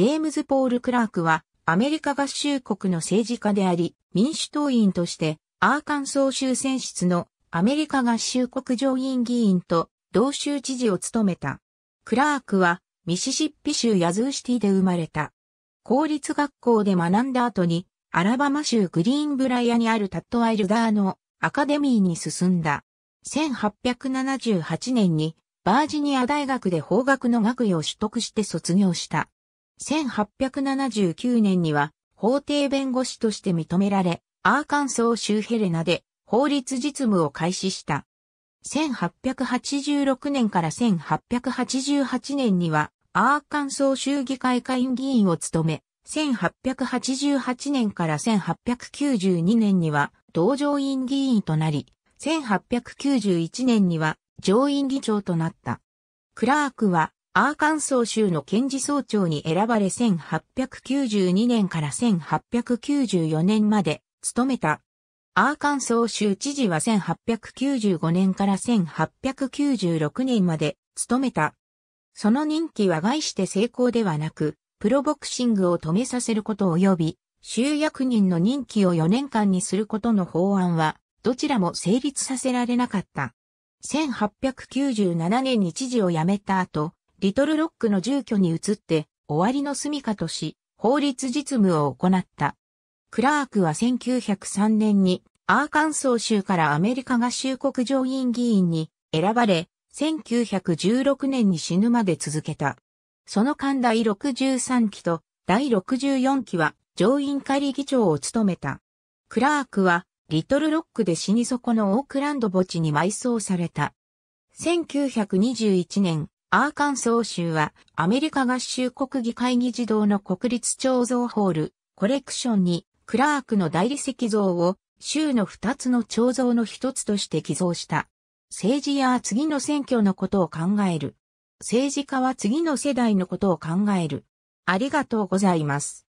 ジェームズ・ポール・クラークは、アメリカ合衆国の政治家であり、民主党員として、アーカンソー州選出のアメリカ合衆国上院議員と同州知事を務めた。クラークは、ミシシッピ州ヤズーシティで生まれた。公立学校で学んだ後に、アラバマ州グリーンブライアにあるタットワイルダーのアカデミーに進んだ。1878年にバージニア大学で法学の学位を取得して卒業した。1879年には法廷弁護士として認められ、アーカンソー州ヘレナで法律実務を開始した。1886年から1888年にはアーカンソー州議会会議員を務め、1888年から1892年には同上院議員となり、1891年には上院議長となった。クラークはアーカンソー州の検事総長に選ばれ1892年から1894年まで務めた。アーカンソー州知事は1895年から1896年まで務めた。その任期は外して成功ではなく、プロボクシングを止めさせること及び、州役人の任期を4年間にすることの法案は、どちらも成立させられなかった。1897年に知事を辞めた後、リトルロックの住居に移って、終わりの住処とし、法律実務を行った。クラークは1903年に、アーカンソー州からアメリカ合衆国上院議員に選ばれ、1916年に死ぬまで続けた。その間第63期と第64期は上院仮議長を務めた。クラークはリトルロックで死に底のオークランド墓地に埋葬された。1921年、アーカンソー州はアメリカ合衆国議会議事堂の国立彫像ホールコレクションにクラークの大理石像を州の二つの彫像の一つとして寄贈した。政治や次の選挙のことを考える。政治家は次の世代のことを考える。ありがとうございます。